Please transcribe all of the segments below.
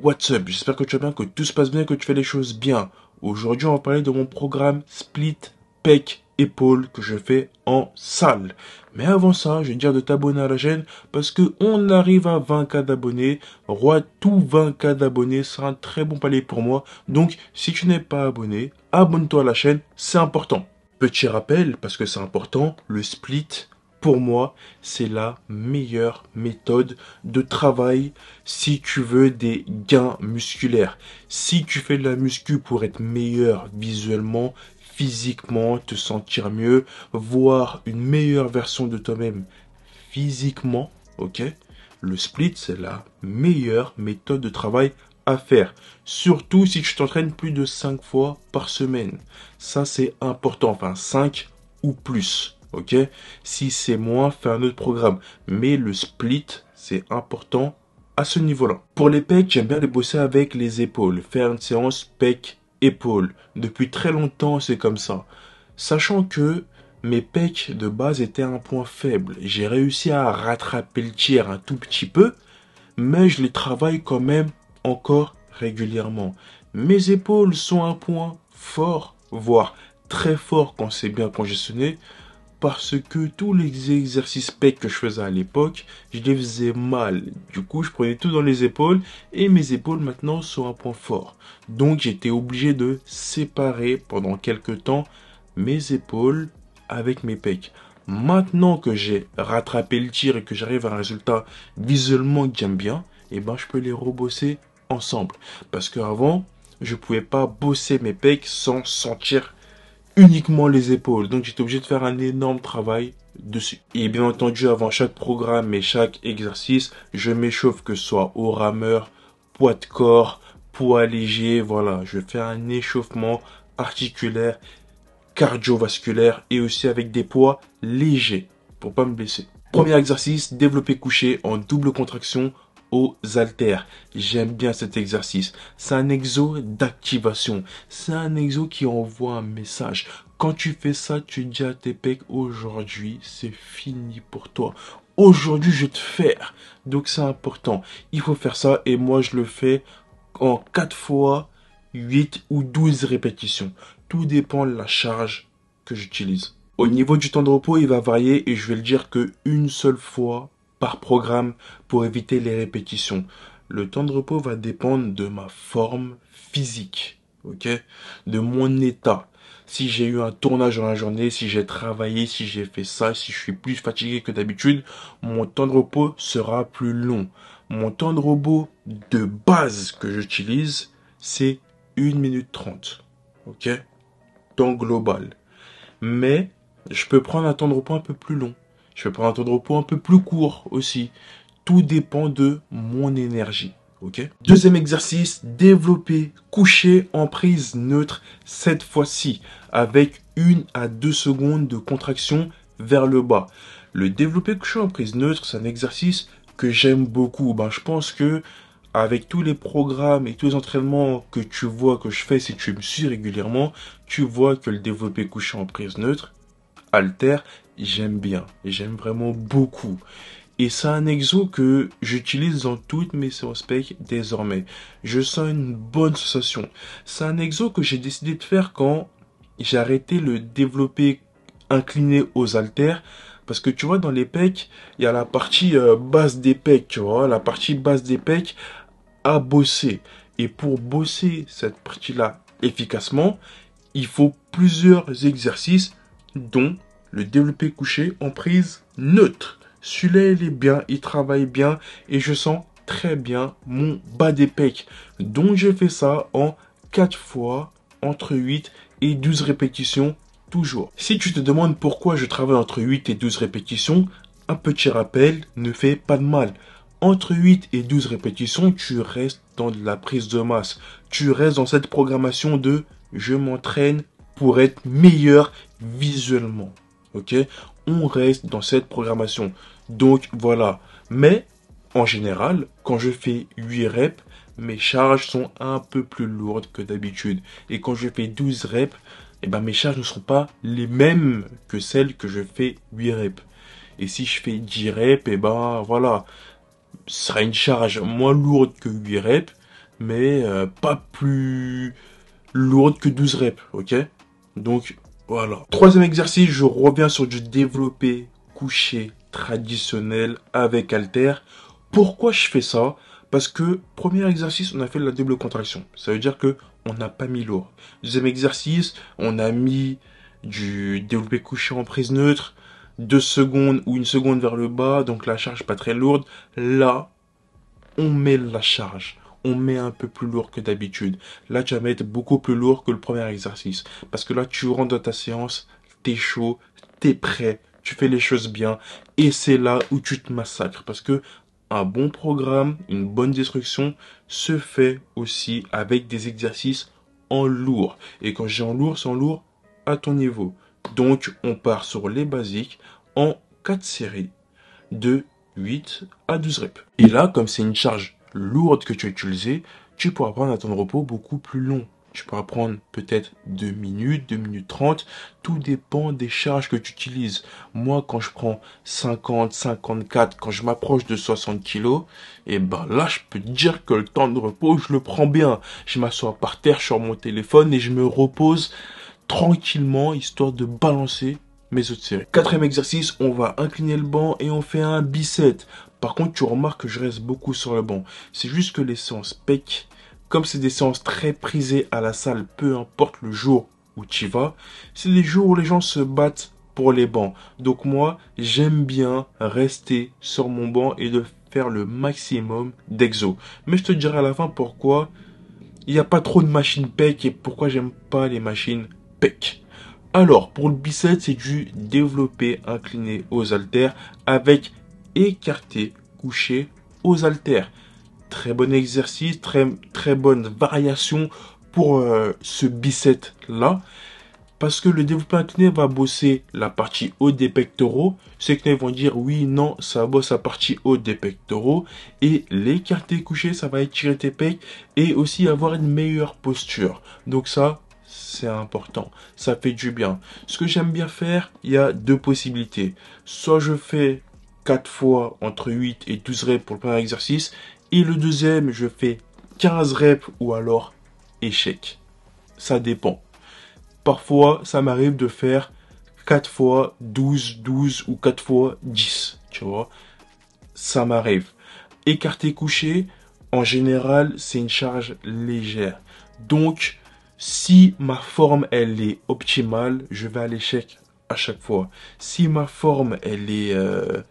What's up, j'espère que tu vas bien, que tout se passe bien, que tu fais les choses bien. Aujourd'hui, on va parler de mon programme Split Pec Épaule que je fais en salle. Mais avant ça, je vais dire de t'abonner à la chaîne parce que on arrive à 20k d'abonnés. Roi, tout 20k d'abonnés sera un très bon palier pour moi. Donc, si tu n'es pas abonné, abonne-toi à la chaîne, c'est important. Petit rappel, parce que c'est important, le split pour moi, c'est la meilleure méthode de travail si tu veux des gains musculaires. Si tu fais de la muscu pour être meilleur visuellement, physiquement, te sentir mieux, voir une meilleure version de toi-même physiquement, ok Le split, c'est la meilleure méthode de travail à faire. Surtout si tu t'entraînes plus de 5 fois par semaine. Ça, c'est important. Enfin, 5 ou plus ok Si c'est moins, fais un autre programme. Mais le split, c'est important à ce niveau-là. Pour les pecs, j'aime bien les bosser avec les épaules. Faire une séance pec épaule Depuis très longtemps, c'est comme ça. Sachant que mes pecs de base étaient un point faible. J'ai réussi à rattraper le tir un tout petit peu, mais je les travaille quand même encore régulièrement. Mes épaules sont un point fort, voire très fort quand c'est bien congestionné parce que tous les exercices pec que je faisais à l'époque, je les faisais mal. Du coup, je prenais tout dans les épaules et mes épaules maintenant sont un point fort. Donc, j'étais obligé de séparer pendant quelques temps mes épaules avec mes pecs. Maintenant que j'ai rattrapé le tir et que j'arrive à un résultat visuellement que j'aime bien, et eh ben, je peux les rebosser ensemble. Parce qu'avant, je pouvais pas bosser mes pecs sans sentir uniquement les épaules. Donc j'étais obligé de faire un énorme travail dessus. Et bien entendu, avant chaque programme et chaque exercice, je m'échauffe, que ce soit au rameur, poids de corps, poids léger, voilà. Je fais un échauffement articulaire, cardiovasculaire et aussi avec des poids légers pour pas me blesser. Premier exercice, développer coucher en double contraction aux haltères. J'aime bien cet exercice. C'est un exo d'activation. C'est un exo qui envoie un message. Quand tu fais ça, tu dis à tes pecs, aujourd'hui, c'est fini pour toi. Aujourd'hui, je vais te faire. Donc, c'est important. Il faut faire ça. Et moi, je le fais en 4 fois 8 ou 12 répétitions. Tout dépend de la charge que j'utilise. Au niveau du temps de repos, il va varier et je vais le dire que une seule fois par programme pour éviter les répétitions. Le temps de repos va dépendre de ma forme physique, ok De mon état. Si j'ai eu un tournage dans la journée, si j'ai travaillé, si j'ai fait ça, si je suis plus fatigué que d'habitude, mon temps de repos sera plus long. Mon temps de repos de base que j'utilise, c'est 1 minute 30. Ok Temps global. Mais je peux prendre un temps de repos un peu plus long. Je vais prendre un temps de repos un peu plus court aussi. Tout dépend de mon énergie. ok Deuxième exercice, développer, couché, en prise neutre, cette fois-ci, avec une à deux secondes de contraction vers le bas. Le développer couché en prise neutre, c'est un exercice que j'aime beaucoup. Ben, je pense que avec tous les programmes et tous les entraînements que tu vois que je fais si tu me suis régulièrement, tu vois que le développer couché en prise neutre, altère j'aime bien. J'aime vraiment beaucoup. Et c'est un exo que j'utilise dans toutes mes séances PEC désormais. Je sens une bonne sensation. C'est un exo que j'ai décidé de faire quand j'ai arrêté le développer incliné aux haltères. Parce que tu vois, dans les pecs, il y a la partie euh, basse des pecs, tu vois, la partie basse des pecs à bosser. Et pour bosser cette partie-là efficacement, il faut plusieurs exercices, dont le développé couché en prise neutre. Celui-là, il est bien, il travaille bien et je sens très bien mon bas des pecs. Donc, j'ai fait ça en 4 fois entre 8 et 12 répétitions toujours. Si tu te demandes pourquoi je travaille entre 8 et 12 répétitions, un petit rappel ne fait pas de mal. Entre 8 et 12 répétitions, tu restes dans la prise de masse. Tu restes dans cette programmation de je m'entraîne pour être meilleur visuellement. Ok On reste dans cette programmation. Donc voilà. Mais en général, quand je fais 8 reps, mes charges sont un peu plus lourdes que d'habitude. Et quand je fais 12 reps, eh ben mes charges ne seront pas les mêmes que celles que je fais 8 reps. Et si je fais 10 reps, et eh ben voilà, ce sera une charge moins lourde que 8 reps, mais euh, pas plus lourde que 12 reps, ok Donc voilà. Troisième exercice, je reviens sur du développé couché traditionnel avec alter. Pourquoi je fais ça Parce que premier exercice, on a fait la double contraction. Ça veut dire que on n'a pas mis lourd. Deuxième exercice, on a mis du développé couché en prise neutre, deux secondes ou une seconde vers le bas, donc la charge pas très lourde. Là, on met la charge on met un peu plus lourd que d'habitude. Là, tu vas mettre beaucoup plus lourd que le premier exercice. Parce que là, tu rentres dans ta séance, t'es chaud, t'es prêt, tu fais les choses bien. Et c'est là où tu te massacres. Parce que un bon programme, une bonne destruction se fait aussi avec des exercices en lourd. Et quand j'ai en lourd, c'est en lourd à ton niveau. Donc, on part sur les basiques en 4 séries de 8 à 12 reps. Et là, comme c'est une charge lourde que tu as utilisée, tu pourras prendre un temps de repos beaucoup plus long. Tu pourras prendre peut-être 2 minutes, 2 minutes 30. Tout dépend des charges que tu utilises. Moi, quand je prends 50, 54, quand je m'approche de 60 kilos, et eh ben là, je peux te dire que le temps de repos, je le prends bien. Je m'assois par terre sur mon téléphone et je me repose tranquillement, histoire de balancer mes autres séries. Quatrième exercice, on va incliner le banc et on fait un bicep. Par contre, tu remarques que je reste beaucoup sur le banc. C'est juste que les séances PEC, comme c'est des séances très prisées à la salle, peu importe le jour où tu vas, c'est les jours où les gens se battent pour les bancs. Donc moi, j'aime bien rester sur mon banc et de faire le maximum d'exo. Mais je te dirai à la fin pourquoi il n'y a pas trop de machines PEC et pourquoi j'aime pas les machines PEC. Alors, pour le biceps, c'est du développé incliné aux haltères avec écarté, couché aux haltères. Très bon exercice, très, très bonne variation pour euh, ce bicep là. Parce que le développé incliné va bosser la partie haute des pectoraux. Ceux qui vont dire oui, non, ça bosse la partie haute des pectoraux. Et l'écarté couché, ça va étirer tes pecs et aussi avoir une meilleure posture. Donc ça, c'est important. Ça fait du bien. Ce que j'aime bien faire, il y a deux possibilités. Soit je fais 4 fois entre 8 et 12 reps pour le premier exercice. Et le deuxième, je fais 15 reps ou alors échec. Ça dépend. Parfois, ça m'arrive de faire 4 fois 12, 12 ou 4 fois 10. Tu vois, ça m'arrive. Écarté couché, en général, c'est une charge légère. Donc, si ma forme elle est optimale, je vais à l'échec à chaque fois. Si ma forme, elle est, euh,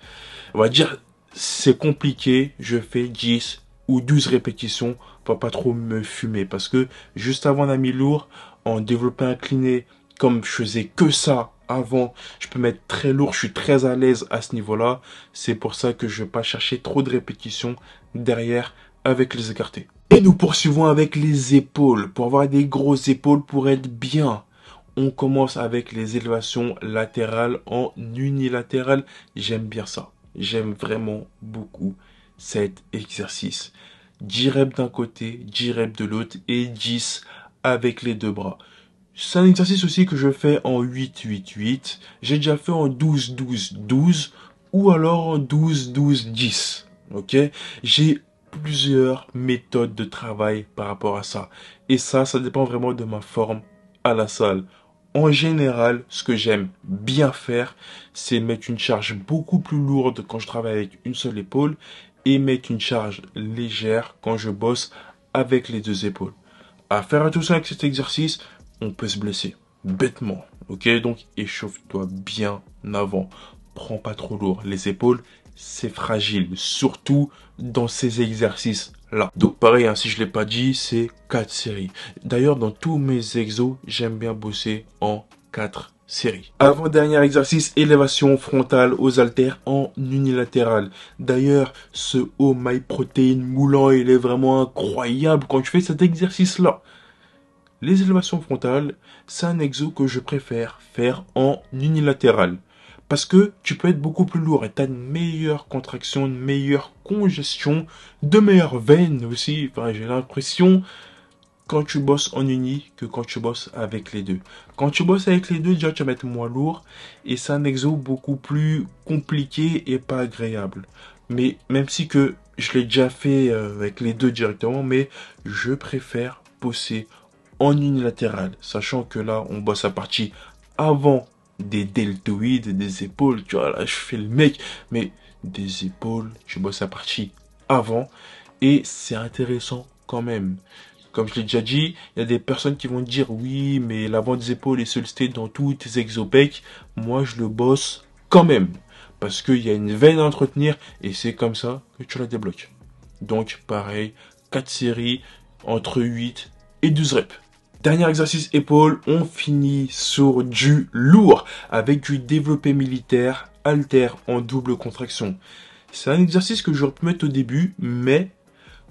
on va dire, c'est compliqué, je fais 10 ou 12 répétitions pour pas trop me fumer. Parce que juste avant la mi-lourd, en un incliné, comme je faisais que ça avant, je peux mettre très lourd, je suis très à l'aise à ce niveau-là. C'est pour ça que je vais pas chercher trop de répétitions derrière avec les écartés. Et nous poursuivons avec les épaules, pour avoir des grosses épaules, pour être bien, on commence avec les élévations latérales en unilatéral. J'aime bien ça. J'aime vraiment beaucoup cet exercice. 10 reps d'un côté, 10 reps de l'autre et 10 avec les deux bras. C'est un exercice aussi que je fais en 8-8-8. J'ai déjà fait en 12-12-12 ou alors en 12-12-10. Ok J'ai plusieurs méthodes de travail par rapport à ça. Et ça, ça dépend vraiment de ma forme à la salle en général, ce que j'aime bien faire, c'est mettre une charge beaucoup plus lourde quand je travaille avec une seule épaule et mettre une charge légère quand je bosse avec les deux épaules. À faire attention avec cet exercice, on peut se blesser bêtement. Ok, donc échauffe-toi bien avant. Prends pas trop lourd. Les épaules, c'est fragile, surtout dans ces exercices donc pareil, hein, si je ne l'ai pas dit, c'est 4 séries. D'ailleurs, dans tous mes exos, j'aime bien bosser en 4 séries. Avant-dernier exercice, élévation frontale aux haltères en unilatéral. D'ailleurs, ce haut oh my protéine moulant, il est vraiment incroyable quand tu fais cet exercice-là. Les élévations frontales, c'est un exo que je préfère faire en unilatéral parce que tu peux être beaucoup plus lourd et tu as une meilleure contraction, une meilleure congestion, de meilleures veines aussi. Enfin, j'ai l'impression quand tu bosses en uni que quand tu bosses avec les deux. Quand tu bosses avec les deux, déjà tu vas être moins lourd et c'est un beaucoup plus compliqué et pas agréable. Mais même si que je l'ai déjà fait euh, avec les deux directement, mais je préfère bosser en unilatéral, sachant que là on bosse à partie avant des deltoïdes, des épaules, tu vois, là, je fais le mec, mais des épaules, je bosse la partie avant, et c'est intéressant quand même. Comme je l'ai déjà dit, il y a des personnes qui vont dire oui, mais l'avant des épaules est sollicité dans tous tes exopèques. Moi, je le bosse quand même. Parce qu'il y a une veine à entretenir et c'est comme ça que tu la débloques. Donc, pareil, 4 séries entre 8 et 12 reps. Dernier exercice épaule, on finit sur du lourd avec du développé militaire alter en double contraction. C'est un exercice que je vais mettre au début, mais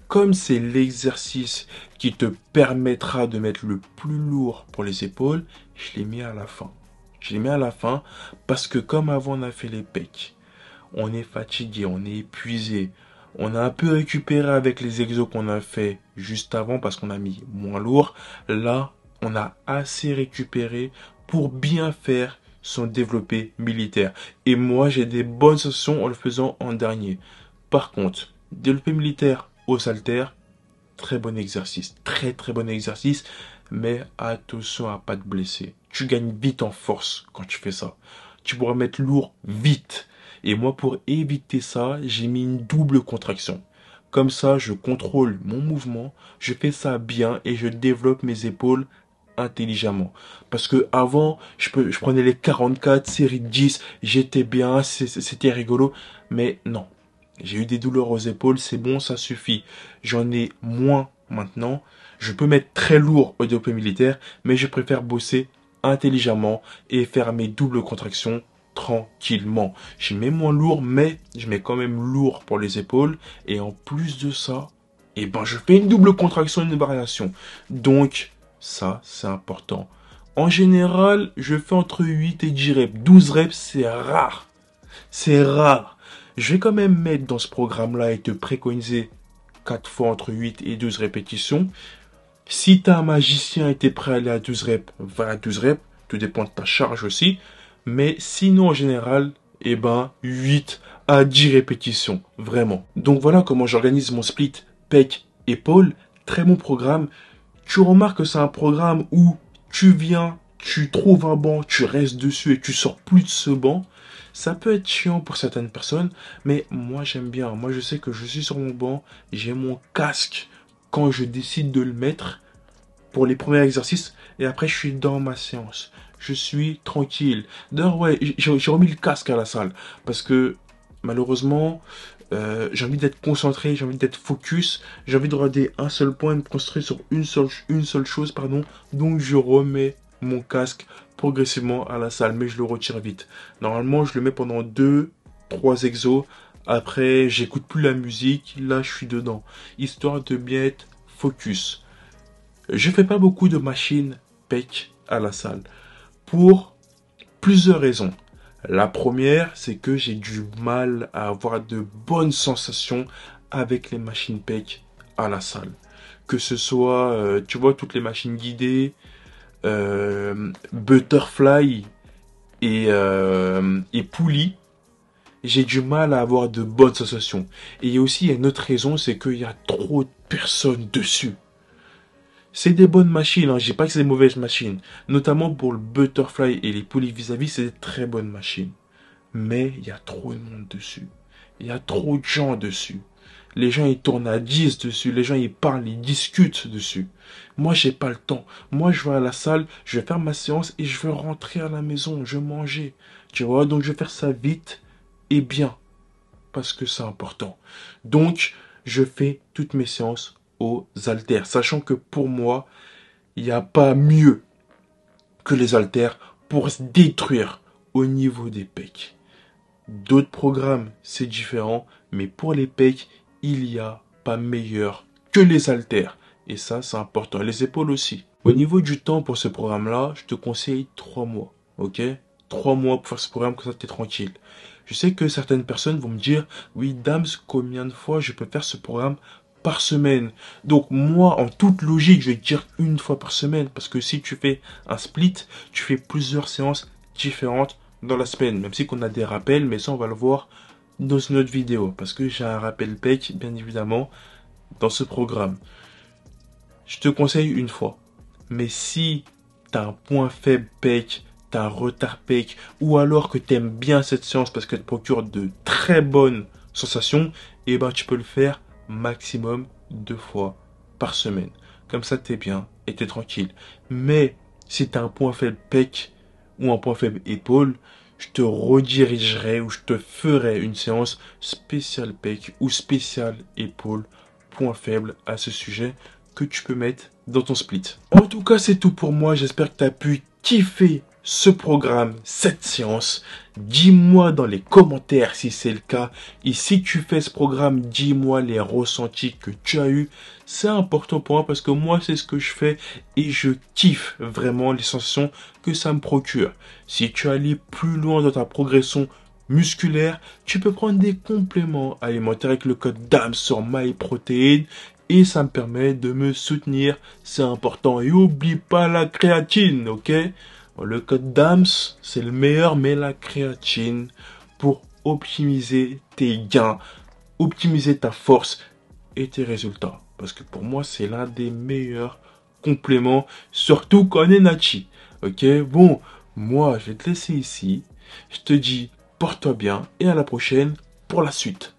comme c'est l'exercice qui te permettra de mettre le plus lourd pour les épaules, je l'ai mis à la fin. Je l'ai mis à la fin parce que comme avant on a fait les pecs, on est fatigué, on est épuisé, on a un peu récupéré avec les exos qu'on a fait juste avant parce qu'on a mis moins lourd. Là, on a assez récupéré pour bien faire son développé militaire. Et moi, j'ai des bonnes sensations en le faisant en dernier. Par contre, développé militaire au salter, très bon exercice, très très bon exercice, mais attention à pas te blesser. Tu gagnes vite en force quand tu fais ça. Tu pourras mettre lourd vite. Et moi, pour éviter ça, j'ai mis une double contraction. Comme ça, je contrôle mon mouvement, je fais ça bien et je développe mes épaules intelligemment. Parce que avant, je, prenais les 44, série 10, j'étais bien, c'était rigolo. Mais non, j'ai eu des douleurs aux épaules, c'est bon, ça suffit. J'en ai moins maintenant. Je peux mettre très lourd au développé militaire, mais je préfère bosser intelligemment et faire mes doubles contractions tranquillement. Je mets moins lourd, mais je mets quand même lourd pour les épaules. Et en plus de ça, eh ben, je fais une double contraction, une variation. Donc, ça, c'est important. En général, je fais entre 8 et 10 reps. 12 reps, c'est rare. C'est rare. Je vais quand même mettre dans ce programme-là et te préconiser quatre fois entre 8 et 12 répétitions. Si tu un magicien et prêt à aller à 12 reps, va à 12 reps. Tout dépend de ta charge aussi mais sinon en général, eh ben 8 à 10 répétitions, vraiment. Donc voilà comment j'organise mon split pec épaule, très bon programme. Tu remarques que c'est un programme où tu viens, tu trouves un banc, tu restes dessus et tu sors plus de ce banc. Ça peut être chiant pour certaines personnes, mais moi j'aime bien. Moi je sais que je suis sur mon banc, j'ai mon casque quand je décide de le mettre pour les premiers exercices et après je suis dans ma séance je suis tranquille. D'ailleurs, ouais, j'ai remis le casque à la salle parce que malheureusement, euh, j'ai envie d'être concentré, j'ai envie d'être focus, j'ai envie de regarder un seul point, de me concentrer sur une seule, une seule chose, pardon. Donc, je remets mon casque progressivement à la salle, mais je le retire vite. Normalement, je le mets pendant 2, 3 exos. Après, j'écoute plus la musique, là, je suis dedans. Histoire de bien être focus. Je fais pas beaucoup de machines pec à la salle pour plusieurs raisons. La première, c'est que j'ai du mal à avoir de bonnes sensations avec les machines PEC à la salle. Que ce soit, euh, tu vois, toutes les machines guidées, euh, Butterfly et, euh, Pouli. j'ai du mal à avoir de bonnes sensations. Et aussi, il y a une autre raison, c'est qu'il y a trop de personnes dessus. C'est des bonnes machines, hein. je dis pas que c'est des mauvaises machines. Notamment pour le butterfly et les poulies vis-à-vis, c'est des très bonnes machines. Mais il y a trop de monde dessus. Il y a trop de gens dessus. Les gens, ils tournent à 10 dessus. Les gens, ils parlent, ils discutent dessus. Moi, j'ai pas le temps. Moi, je vais à la salle, je vais faire ma séance et je veux rentrer à la maison. Je vais manger. Tu vois, donc je vais faire ça vite et bien. Parce que c'est important. Donc, je fais toutes mes séances aux haltères. Sachant que pour moi, il n'y a pas mieux que les haltères pour se détruire au niveau des pecs. D'autres programmes, c'est différent, mais pour les pecs, il n'y a pas meilleur que les haltères. Et ça, c'est important. Les épaules aussi. Au niveau du temps pour ce programme-là, je te conseille 3 mois. Ok 3 mois pour faire ce programme, comme ça, t'es tranquille. Je sais que certaines personnes vont me dire, oui, dames, combien de fois je peux faire ce programme par semaine. Donc moi, en toute logique, je vais dire une fois par semaine. Parce que si tu fais un split, tu fais plusieurs séances différentes dans la semaine. Même si qu'on a des rappels, mais ça on va le voir dans une autre vidéo. Parce que j'ai un rappel PEC, bien évidemment, dans ce programme. Je te conseille une fois. Mais si tu as un point faible PEC, tu as un retard PEC, ou alors que tu aimes bien cette séance parce qu'elle te procure de très bonnes sensations, et eh ben tu peux le faire maximum deux fois par semaine. Comme ça, t'es bien et t'es tranquille. Mais si t'as un point faible pec ou un point faible épaule, je te redirigerai ou je te ferai une séance spéciale pec ou spéciale épaule, point faible à ce sujet que tu peux mettre dans ton split. En tout cas, c'est tout pour moi. J'espère que tu as pu kiffer ce programme, cette séance. Dis-moi dans les commentaires si c'est le cas. Et si tu fais ce programme, dis-moi les ressentis que tu as eu. C'est important pour moi parce que moi, c'est ce que je fais et je kiffe vraiment les sensations que ça me procure. Si tu allais plus loin dans ta progression musculaire, tu peux prendre des compléments alimentaires avec le code DAMS sur MyProtein et ça me permet de me soutenir. C'est important. Et oublie pas la créatine, ok? Le code DAMS, c'est le meilleur mais la créatine pour optimiser tes gains, optimiser ta force et tes résultats. Parce que pour moi, c'est l'un des meilleurs compléments, surtout quand on est nachi. Ok, bon, moi, je vais te laisser ici. Je te dis, porte-toi bien et à la prochaine pour la suite.